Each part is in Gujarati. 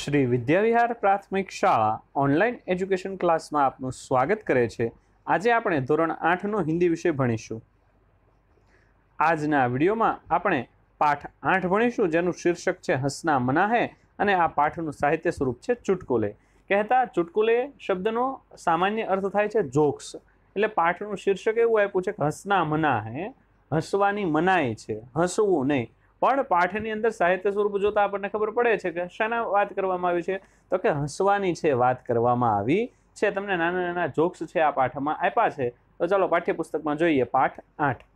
શ્રી વિદ્યાવિહાર પ્રાથમિક શાળા ઓનલાઈન એજ્યુકેશન ક્લાસમાં આપનું સ્વાગત કરે છે આજે આપણે ધોરણ આઠનો હિન્દી વિષય ભણીશું આજના વિડીયોમાં આપણે પાઠ આઠ ભણીશું જેનું શીર્ષક છે હસના મના હે અને આ પાઠનું સાહિત્ય સ્વરૂપ છે ચુટકુલે કહેતા ચુટકુલે શબ્દનો સામાન્ય અર્થ થાય છે જોક્સ એટલે પાઠનું શીર્ષક એવું આપ્યું છે કે હસના મના હે હસવાની મનાય છે હસવું નહીં પણ પાઠની અંદર સાહિત્ય સ્વરૂપ જોતા આપણને ખબર પડે છે કે શેના વાત કરવામાં આવી છે તો કે હસવાની છે વાત કરવામાં આવી છે તમને નાના નાના જોક્સ છે આ પાઠમાં આપ્યા છે તો ચાલો પાઠ્યપુસ્તકમાં જોઈએ પાઠ આઠ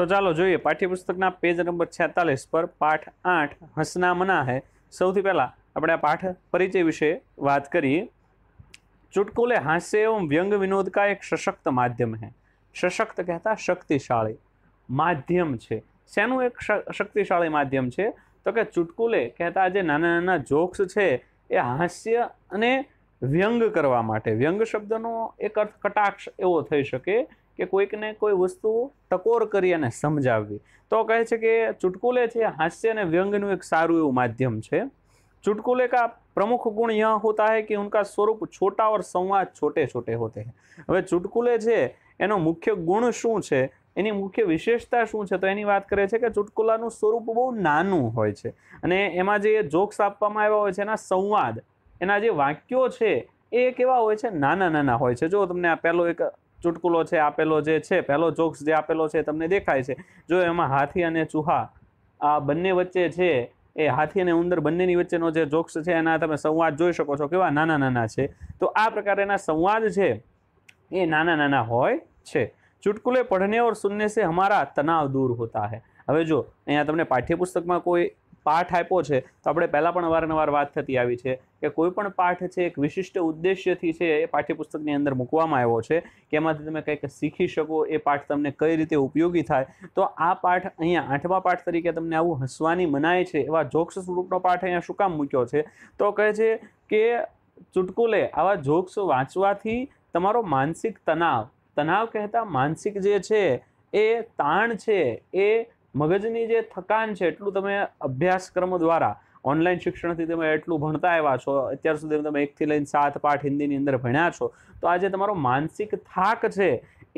તો ચાલો જોઈએ પાઠ્યપુસ્તકના પેજ નંબર છેતાલીસ પર પાઠ આઠ હસના મના હે સૌથી પહેલાં આપણે આ પાઠ પરિચય વિશે વાત કરીએ ચુટકુલે હાસ્ય એવમ વ્યંગ વિનોદ એક સશક્ત માધ્યમ હે સશક્ત કહેતા શક્તિશાળી માધ્યમ છે શેનું એક શક્તિશાળી માધ્યમ છે તો કે ચુટકુલે કહેતા જે નાના નાના જોક્સ છે એ હાસ્ય અને વ્યંગ કરવા માટે વ્યંગ શબ્દનો એક અર્થ કટાક્ષ એવો થઈ શકે કે કોઈકને કોઈ વસ્તુ ટકોર કરી અને સમજાવવી તો કહે છે કે ચુટકુલે છે હાસ્ય અને વ્યંગનું એક સારું એવું માધ્યમ છે चुटकुले કા પ્રમુખ ગુણ यह હોતા है કે ઉનકા સ્વરૂપ છોટા ઓર સંવાદ છોટે છોટે હોતે हैं હવે ચુટકુલે છે એનો મુખ્ય ગુણ શું છે એની મુખ્ય વિશેષતા શું છે તો એની વાત કરે છે કે ચુટકુલાનું સ્વરૂપ બહુ નાનું હોય છે અને એમાં જે જોક્સ આપવામાં આવ્યા હોય છે એના સંવાદ એના જે વાક્યો છે એ કેવા હોય છે નાના નાના હોય છે જો તમને આ પહેલો એક ચુટકુલો છે આપેલો જે છે પહેલો જોક્સ જે આપેલો છે તમને દેખાય છે જો એમાં હાથી અને ચૂહા આ બંને વચ્ચે છે એ હાથી અને ઉંદર બંનેની વચ્ચેનો જે જોક્સ છે એના તમે સંવાદ જોઈ શકો છો કેવા નાના નાના છે તો આ પ્રકારના સંવાદ છે એ નાના નાના હોય છે ચुटकुले પઢને ઓર सुनने से हमारा તનાવ દૂર હોતા હે હવે જો અહીંયા તમને પાઠ્યપુસ્તકમાં કોઈ પાઠ આપ્યો છે તો આપણે પહેલાં પણ અવારનવાર વાત થતી આવી છે કે કોઈ પણ પાઠ છે એક વિશિષ્ટ ઉદ્દેશ્યથી છે એ પાઠ્યપુસ્તકની અંદર મૂકવામાં આવ્યો છે કે એમાંથી તમે કંઈક શીખી શકો એ પાઠ તમને કઈ રીતે ઉપયોગી થાય તો આ પાઠ અહીંયા આઠમા પાઠ તરીકે તમને આવું હસવાની મનાય છે એવા જોક્સ સ્વરૂપનો પાઠ અહીંયા શું કામ મૂક્યો છે તો કહે છે કે ચુટકુલે આવા જોક્સ વાંચવાથી તમારો માનસિક તણાવ તણાવ કહેતા માનસિક જે છે એ તાણ છે એ મગજની જે થકાન છે એટલું તમે અભ્યાસક્રમ દ્વારા ઓનલાઈન શિક્ષણથી તમે એટલું ભણતા આવ્યા છો અત્યાર સુધી તમે એકથી લઈને સાત પાઠ હિન્દીની અંદર ભણ્યા છો તો આજે તમારો માનસિક થાક છે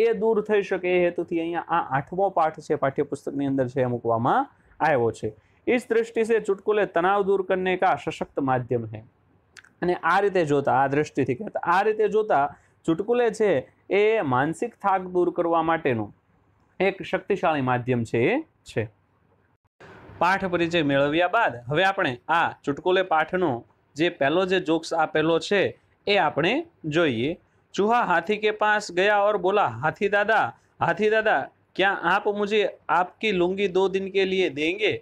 એ દૂર થઈ શકે એ હેતુથી અહીંયા આ આઠમો પાઠ છે પાઠ્યપુસ્તકની અંદર છે એ મૂકવામાં આવ્યો છે એ દ્રષ્ટિ સે ચુટકુલે તણાવ દૂર કરને કા સશક્ત માધ્યમ છે અને આ રીતે જોતા આ દ્રષ્ટિથી કહેતા આ રીતે જોતા ચુટકુલે છે એ માનસિક થાક દૂર કરવા માટેનું એક શક્તિશાળી માધ્યમ છે એ છે પાઠ પરિચય મેળવ્યા બાદ હવે આપણે આ ચુટકુલે પાઠનો જે પહેલો જે જોક્સ આપેલો છે એ આપણે જોઈએ ચૂહા હાથી કે પાસ ગયા ઓર બોલા હાથી દાદા હાથી દાદા ક્યાં આપ મુજે આપકી લુંગી દો દિન કે લીએ દેંગે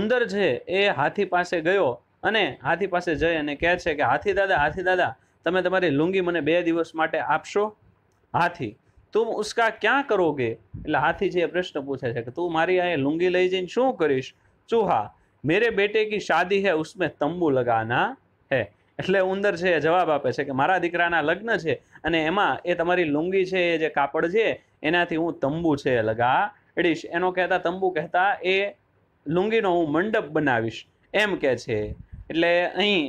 ઉંદર છે એ હાથી પાસે ગયો અને હાથી પાસે જઈ અને કહે છે કે હાથી દાદા હાથી દાદા તમે તમારી લુંગી મને બે દિવસ માટે આપશો હાથી તું ઉસકા ક્યાં કરોગે એટલે હાથી જે પ્રશ્ન પૂછે છે કે તું મારી આ લુંગી લઈ જઈને શું કરીશ ચૂહા મેરે બેટે કી શાદી હે ઉસમે તંબુ લગાના હે એટલે ઉંદર છે એ જવાબ આપે છે કે મારા દીકરાના લગ્ન છે અને એમાં એ તમારી લુંગી છે એ જે કાપડ છે એનાથી હું તંબુ છે લગાડીશ એનો કહેતા તંબુ કહેતા એ લુંગીનો હું મંડપ બનાવીશ એમ કહે છે એટલે અહીં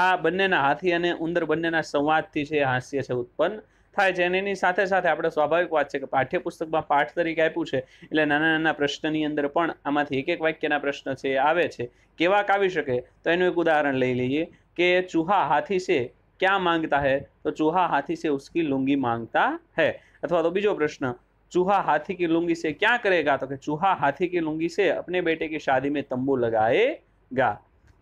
આ બંનેના હાથી અને ઉંદર બંનેના સંવાદથી છે હાસ્ય છે ઉત્પન્ન થાય છે અને એની સાથે સાથે આપણે સ્વાભાવિક વાત છે કે પાઠ્યપુસ્તકમાં પાઠ તરીકે આપ્યું છે એટલે નાના નાના પ્રશ્નની અંદર પણ આમાંથી એક એક વાક્યના પ્રશ્ન છે એ આવે છે કેવા કાવી શકે તો એનું એક ઉદાહરણ લઈ લઈએ કે ચૂહા હાથી છે ક્યાં માંગતા હે તો ચૂહા હાથી છે ઉસકી લુંગી માંગતા હે અથવા તો બીજો પ્રશ્ન चूहा हाथी की लुंगी से क्या करेगा तो कि चूहा हाथी की लुंगी से अपने बेटे શાદી મેં તંબુ तंबू लगाएगा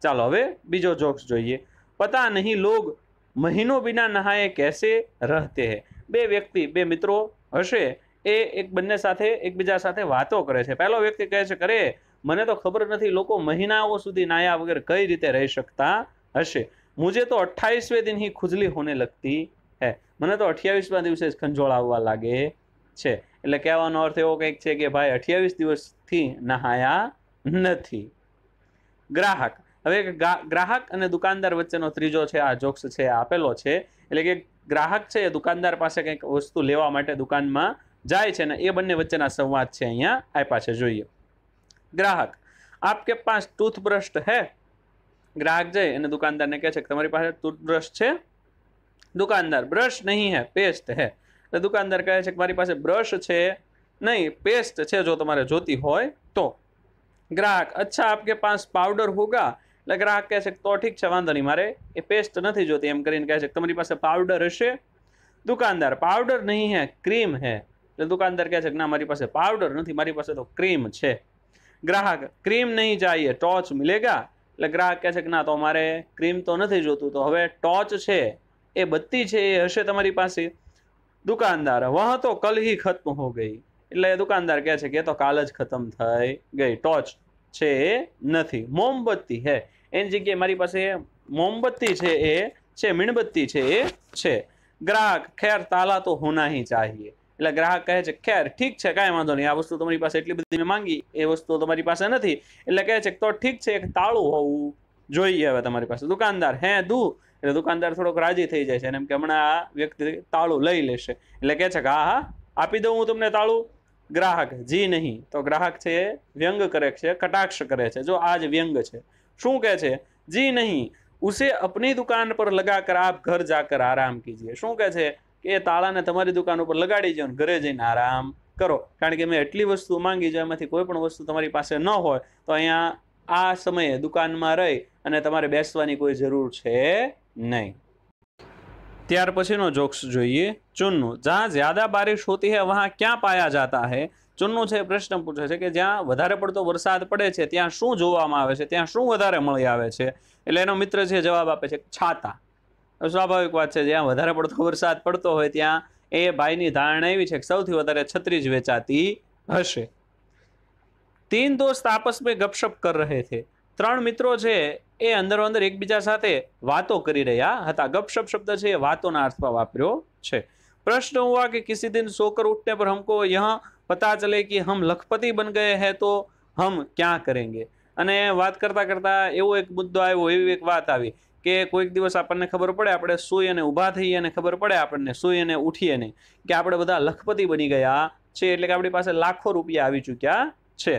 ચાલો હવે બીજો જોક્સ જોઈએ પતા નહીં લોગ મહિનો બિના નહાએ કેસે રહતે હે બે વ્યક્તિ બે મિત્રો હશે એ એક બંને સાથે એકબીજા સાથે વાતો કરે છે પહેલો વ્યક્તિ કહે છે કરે મને તો ખબર નથી લોકો મહિનાઓ સુધી નાયા વગર કઈ રીતે રહી શકતા હશે મુજે તો અઠ્ઠાઈસવે દિન હી ખુજલી હોને લગતી હે મને તો અઠ્યાવીસમાં દિવસે જ ખંજોળ આવવા લાગે છે એટલે કહેવાનો અર્થ એવો કંઈક છે કે ભાઈ અઠ્યાવીસ દિવસથી નહાયા નથી ગ્રાહક હવે ગ્રાહક અને દુકાનદાર વચ્ચેનો ત્રીજો છે આ જોક્સ છે આપેલો છે એટલે કે ગ્રાહક છે એ દુકાનદાર પાસે કંઈક વસ્તુ લેવા માટે દુકાનમાં જાય છે ને એ બંને વચ્ચેના સંવાદ છે અહીંયા આપ્યા છે જોઈએ ગ્રાહક આપકે પાસ ટૂથબ્રશ હે ગ્રાહક જાય અને દુકાનદારને કહે છે કે તમારી પાસે ટૂથબ્રશ છે દુકાનદાર બ્રશ નહીં હે પેસ્ટ હે એટલે દુકાનદાર કહે છે કે મારી પાસે બ્રશ છે નહીં પેસ્ટ છે જો તમારે જોતી હોય તો ગ્રાહક અચ્છા આપકે પાસ પાવડર હોગા એટલે ગ્રાહક કહે છે તો ઠીક છે વાંધો નહીં મારે એ પેસ્ટ નથી જોતી એમ કરીને કહે છે તમારી પાસે પાવડર હશે દુકાનદાર પાવડર નહીં હે ક્રીમ હે એટલે દુકાનદાર કહે છે કે ના મારી પાસે પાવડર નથી મારી પાસે તો ક્રીમ છે ગ્રાહક ક્રીમ નહીં જાઈએ ટોચ મિલેગા એટલે ગ્રાહક કહે છે કે ના તો મારે ક્રીમ તો નથી જોતું તો હવે ટોચ છે એ બત્તી છે એ હશે તમારી પાસે દુકાનદાર વહ તો કલહી હી ખત્મ હો ગઈ એટલે દુકાનદાર કહે છે કે તો કાલ જ ખતમ થઈ ગઈ ટોચ છે એ નથી મોમબત્તી હે એની જગ્યાએ મારી પાસે મોમબત્તી છે એ છે મીણબત્તી છે એ છે ગ્રાહક ખેર તાલા તો હોના હી ચાહીએ એટલે ગ્રાહક કહે છે ખેર ઠીક છે કાંઈ વાંધો નહીં આ વસ્તુ તમારી પાસે એટલી બધી મેં માંગી એ વસ્તુ તમારી પાસે નથી એટલે કહે છે તો ઠીક છે એક તાળું હોવું જોઈએ હવે તમારી પાસે દુકાનદાર હે દુ એટલે દુકાનદાર થોડોક રાજી થઈ જાય છે એમ કે હમણાં આ વ્યક્તિ તાળું લઈ લેશે એટલે કહે છે કે હા હા આપી દઉં હું તમને તાળું ગ્રાહક જી નહીં તો ગ્રાહક છે એ વ્યંગ કરે છે કટાક્ષ કરે છે જો આ જ વ્યંગ છે શું કહે છે જી નહીં ઉસે અપની દુકાન પર લગાકર આપ ઘર જાકર આરામ કીજીએ શું કહે છે કે એ તાળાને તમારી દુકાન ઉપર લગાડી જાઓ ઘરે જઈને આરામ કરો કારણ કે મેં એટલી વસ્તુ માંગી જો એમાંથી કોઈ પણ વસ્તુ તમારી પાસે ન હોય તો અહીંયા આ સમયે દુકાનમાં રહી અને તમારે બેસવાની કોઈ જરૂર છે નહીં ત્યાર પછીનો જોક્સ જોઈએ ચુન્નુ જ્યાં જ્યાદા બારિશ હોતી હે વહા ક્યાં પાયા જાતા હે ચુન્નુ છે પ્રશ્ન પૂછે છે કે જ્યાં વધારે પડતો વરસાદ પડે છે ત્યાં શું જોવામાં આવે છે ત્યાં શું વધારે મળી આવે છે એટલે એનો મિત્ર છે જવાબ આપે છે છાતા સ્વાભાવિક વાત છે જ્યાં વધારે પડતો વરસાદ પડતો હોય ત્યાં એ ભાઈની ધારણા એવી છે કે સૌથી વધારે છત્રી જ વેચાતી હશે તીન દોસ્ત આપસ મેં ગપશપ કર રહે થે ત્રણ મિત્રો છે એ અંદરો અંદર એકબીજા સાથે વાતો કરી રહ્યા હતા ગપશપ શબ્દ છે એ વાતોના અર્થમાં વાપર્યો છે પ્રશ્ન હુઆ કે કિસી દિન સોકર ઉઠને પર હમકો યહાં પતા ચલે કે હમ લખપતિ બન ગયે હે તો હમ ક્યાં કરેંગે અને વાત કરતાં કરતાં એવો એક મુદ્દો આવ્યો એવી એક વાત આવી કે કોઈક દિવસ આપણને ખબર પડે આપણે સૂઈ અને ઊભા થઈએ અને ખબર પડે આપણને સૂઈ અને ઉઠીએ નહીં કે આપણે બધા લખપતિ બની ગયા છે એટલે કે આપણી પાસે લાખો રૂપિયા આવી ચૂક્યા છે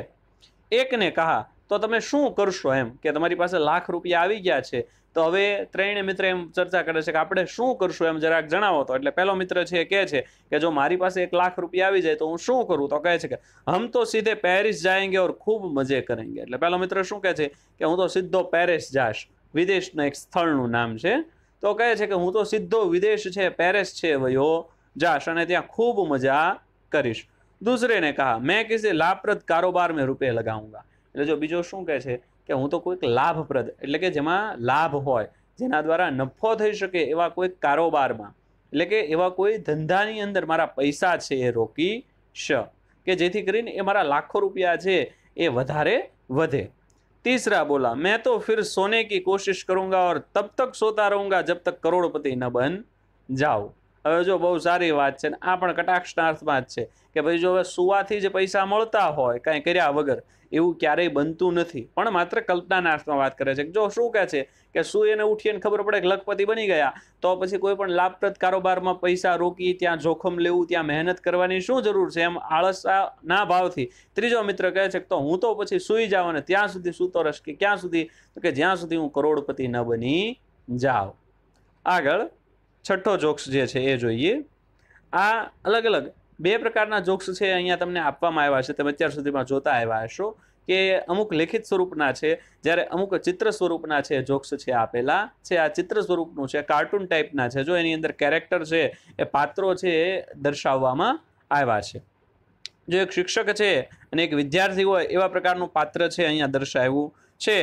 એકને કહા તો તમે શું કરશો એમ કે તમારી પાસે લાખ રૂપિયા આવી ગયા છે તો હવે ત્રણેય મિત્ર એમ ચર્ચા કરે છે કે આપણે શું કરશું એમ જરાક જણાવો તો એટલે પહેલો મિત્ર છે કહે છે કે જો મારી પાસે એક લાખ રૂપિયા આવી જાય તો હું શું કરું તો કહે છે કે હમ તો સીધે પેરિસ જાયંગે ઓર ખૂબ મજે કરેંગે એટલે પહેલો મિત્ર શું કહે છે કે હું તો સીધો પેરિસ જાશ વિદેશના એક સ્થળનું નામ છે તો કહે છે કે હું તો સીધો વિદેશ છે પેરિસ છે વયો જાશ અને ત્યાં ખૂબ મજા કરીશ દૂસરેને કહા મેં मैं किसी કારોબાર મેં રૂપે रुपए એટલે જો બીજો શું કહે છે કે હું તો કોઈક લાભપ્રદ એટલે કે જેમાં લાભ હોય જેના દ્વારા નફો થઈ શકે એવા કોઈક કારોબારમાં એટલે કે એવા કોઈ ધંધાની અંદર મારા પૈસા છે એ રોકી શ કે જેથી કરીને એ મારા લાખો રૂપિયા છે એ વધારે વધે તીસરા બોલા મેં તો ફિર સોને કી કોશિશ करूंगा ઓર તબ તક સોતા रहूंगा જબ તક કરોડપતિ न बन जाओ હવે જો બહુ સારી વાત છે ને આ પણ કટાક્ષના અર્થમાં જ છે કે ભાઈ જો હવે સુવાથી જે પૈસા મળતા હોય કાંઈ કર્યા વગર એવું ક્યારેય બનતું નથી પણ માત્ર કલ્પનાના અર્થમાં વાત કરે છે જો શું કહે છે કે સુઈ અને ઉઠીને ખબર પડે કે લખપતિ બની ગયા તો પછી કોઈ પણ લાભપ્રદ કારોબારમાં પૈસા રોકી ત્યાં જોખમ લેવું ત્યાં મહેનત કરવાની શું જરૂર છે એમ આળસ ના ભાવથી ત્રીજો મિત્ર કહે છે કે તો હું તો પછી સૂઈ જાઉં અને ત્યાં સુધી સૂતો રહીશ કે ક્યાં સુધી તો કે જ્યાં સુધી હું કરોડપતિ ન બની જાઉં આગળ છઠ્ઠો જોક્સ જે છે એ જોઈએ આ અલગ અલગ બે પ્રકારના જોક્સ છે અહીંયા તમને આપવામાં આવ્યા છે તમે અત્યાર સુધીમાં જોતા આવ્યા હશો કે અમુક લેખિત સ્વરૂપના છે જ્યારે અમુક ચિત્ર સ્વરૂપના છે જોક્સ છે આપેલા છે આ ચિત્ર સ્વરૂપનું છે કાર્ટૂન ટાઈપના છે જો એની અંદર કેરેક્ટર છે એ પાત્રો છે એ દર્શાવવામાં આવ્યા છે જો એક શિક્ષક છે અને એક વિદ્યાર્થી હોય એવા પ્રકારનું પાત્ર છે અહીંયા દર્શાવ્યું છે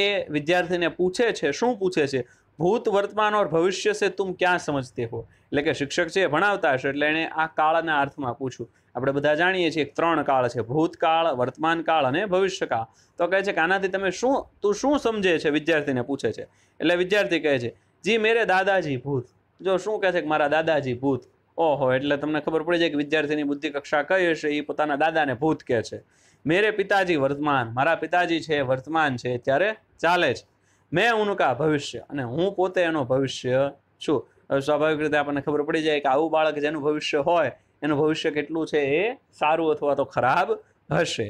એ વિદ્યાર્થીને પૂછે છે શું પૂછે છે ભૂત વર્તમાન ઓર ભવિષ્ય છે તું ક્યાં સમજતે હો એટલે કે શિક્ષક છે ભણાવતા હશે એટલે એણે આ કાળના અર્થમાં પૂછ્યું આપણે બધા જાણીએ છીએ ત્રણ કાળ છે ભૂતકાળ વર્તમાન કાળ અને ભવિષ્યકાળ તો કહે છે કે આનાથી તમે શું તું શું સમજે છે વિદ્યાર્થીને પૂછે છે એટલે વિદ્યાર્થી કહે છે જી મેરે દાદાજી ભૂત જો શું કહે છે કે મારા દાદાજી ભૂત ઓહો એટલે તમને ખબર પડી જાય કે વિદ્યાર્થીની બુદ્ધિ કક્ષા કઈ હશે એ પોતાના દાદાને ભૂત કહે છે મેરે પિતાજી વર્તમાન મારા પિતાજી છે વર્તમાન છે ત્યારે ચાલે છે મેં ઉનકા ભવિષ્ય અને હું પોતે એનો ભવિષ્ય છું સ્વાભાવિક રીતે આપણને ખબર પડી જાય કે આવું બાળક જેનું ભવિષ્ય હોય એનું ભવિષ્ય કેટલું છે એ સારું અથવા તો ખરાબ હશે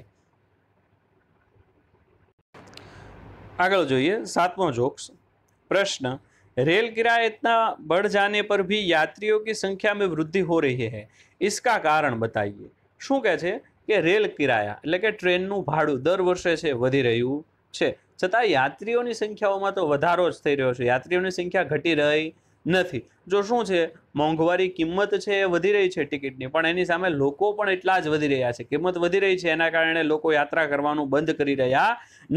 આગળ જોઈએ સાતમો જોક્સ પ્રશ્ન રેલ કિરાયતના બઢ જાને પર पर યાત્રીઓ यात्रियों की संख्या વૃદ્ધિ હો રહી है इसका કારણ બતાઈએ શું કહે છે કે રેલ કિરાયા એટલે કે ટ્રેનનું ભાડું દર વર્ષે છે વધી રહ્યું છે છતાં યાત્રીઓની સંખ્યાઓમાં તો વધારો જ થઈ રહ્યો છે યાત્રીઓની સંખ્યા ઘટી રહી નથી જો શું છે મોંઘવારી કિંમત છે એ વધી રહી છે ટિકિટની પણ એની સામે લોકો પણ એટલા જ વધી રહ્યા છે કિંમત વધી રહી છે એના કારણે લોકો યાત્રા કરવાનું બંધ કરી રહ્યા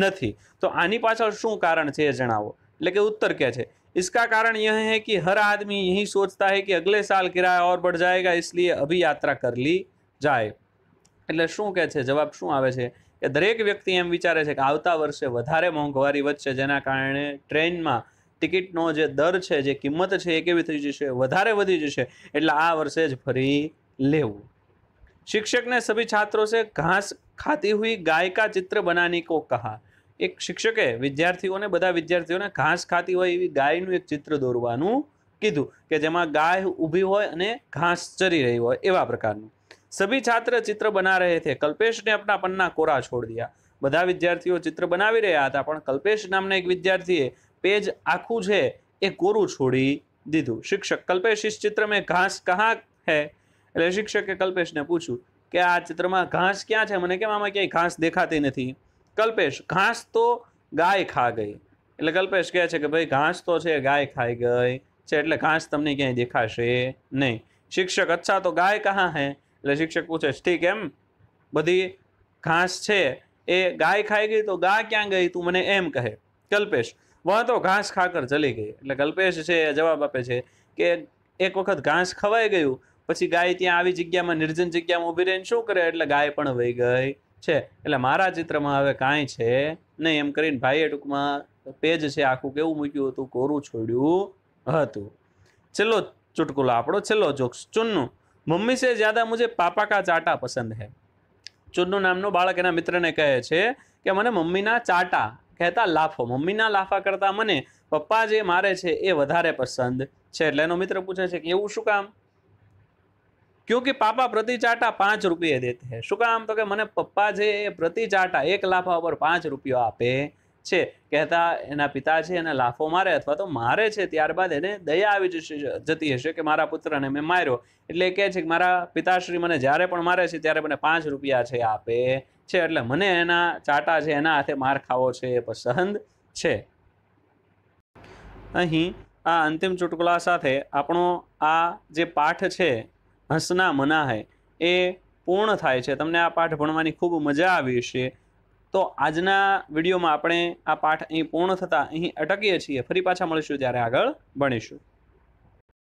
નથી તો આની પાછળ શું કારણ છે એ જણાવો એટલે કે ઉત્તર કે છે इसका કારણ यह હે કે હર આદમી यही સોચતા है કે અગલે સાલ કિરાયા ઓર બઢ जाएगा इसलिए अभी यात्रा कर ली जाए એટલે શું કહે છે જવાબ શું આવે છે કે દરેક વ્યક્તિ એમ વિચારે છે કે આવતા વર્ષે વધારે મોંઘવારી વધશે જેના કારણે ટ્રેનમાં ટિકિટનો જે દર છે જે કિંમત છે એ કેવી થઈ જશે વધારે વધી જશે એટલે આ વર્ષે જ ફરી લેવું શિક્ષકને સભી છાત્રો છે ઘાસ ખાતી હુઈ ગાયકા ચિત્ર બનાની કો કહા એક શિક્ષકે વિદ્યાર્થીઓને બધા વિદ્યાર્થીઓને ઘાસ ખાતી હોય એવી ગાયનું એક ચિત્ર દોરવાનું કીધું કે જેમાં ગાય ઊભી હોય અને ઘાસ ચરી રહી હોય એવા પ્રકારનું સભી છાત્ર ચિત્ર બના રહે थे કલ્પેશને ने अपना કોરા છોડ छोड़ બધા વિદ્યાર્થીઓ ચિત્ર બનાવી રહ્યા હતા પણ કલ્પેશ નામના એક વિદ્યાર્થીએ પેજ આખું છે એ કોરું છોડી દીધું શિક્ષક કલ્પેશ ચિત્ર મેં ઘાસ કહાં હે એટલે શિક્ષકે કલ્પેશને પૂછ્યું કે આ ચિત્રમાં ઘાસ ક્યાં છે મને કેમ આમાં ક્યાંય ઘાસ દેખાતી નથી કલ્પેશ ઘાસ તો ગાય ખા ગઈ એટલે કલ્પેશ કહે છે કે ભાઈ ઘાસ તો છે ગાય ખાઈ ગઈ છે એટલે ઘાસ તમને ક્યાંય દેખાશે નહીં શિક્ષક અચ્છા તો ગાય કહાં હે એટલે શિક્ષક પૂછે ઠીક એમ બધી ઘાસ છે એ ગાય ખાઈ ગઈ તો ગા ક્યાં ગઈ તું મને એમ કહે કલ્પેશ વહ તો ઘાસ ખાકર ચલી ગઈ એટલે કલ્પેશ છે એ જવાબ આપે છે કે એક વખત ઘાસ ખવાઈ ગયું પછી ગાય ત્યાં આવી જગ્યામાં નિર્જન જગ્યામાં ઊભી રહીને શું કરે એટલે ગાય પણ વહી ગઈ છે એટલે મારા ચિત્રમાં હવે કાંઈ છે નહીં એમ કરીને ભાઈએ ટૂંકમાં પેજ છે આખું કેવું મૂક્યું હતું કોરું છોડ્યું હતું છેલ્લો ચુટકુલો આપણો છેલ્લો જોક્સ ચૂનનું મમ્મી સે જ્યાદા મુજે પાપા કા ચાટા પસંદ હે ચુન્નુ નામનો બાળક એના મિત્રને કહે છે કે મને મમ્મીના ચાટા કહેતા લાફો મમ્મીના લાફા કરતાં મને પપ્પા જે મારે છે એ વધારે પસંદ છે એટલે એનો મિત્ર પૂછે છે કે એવું શું કામ ક્યોંકિ પાપા પ્રતિ ચાટા પાંચ રૂપિયે દેતે હે શું કામ તો કે મને પપ્પા જે પ્રતિ ચાટા એક લાફા ઉપર પાંચ રૂપિયો આપે છે કહેતા એના પિતા છે એને લાફો મારે અથવા તો મારે છે ત્યારબાદ એને દયા આવી જતી હશે કે મારા પુત્રને મેં માર્યો એટલે કહે છે કે મારા પિતાશ્રી મને જ્યારે પણ મારે છે ત્યારે મને પાંચ રૂપિયા છે આપે છે એટલે મને એના ચાટા છે એના હાથે માર ખાવો છે એ પસંદ છે અહીં આ અંતિમ ચુટકુલા સાથે આપણો આ જે પાઠ છે હસના મના એ પૂર્ણ થાય છે તમને આ પાઠ ભણવાની ખૂબ મજા આવી છે તો આજના વિડીયોમાં આપણે આ પાઠ અહીં પૂર્ણ થતાં અહીં અટકીએ છીએ ફરી પાછા મળીશું ત્યારે આગળ ભણીશું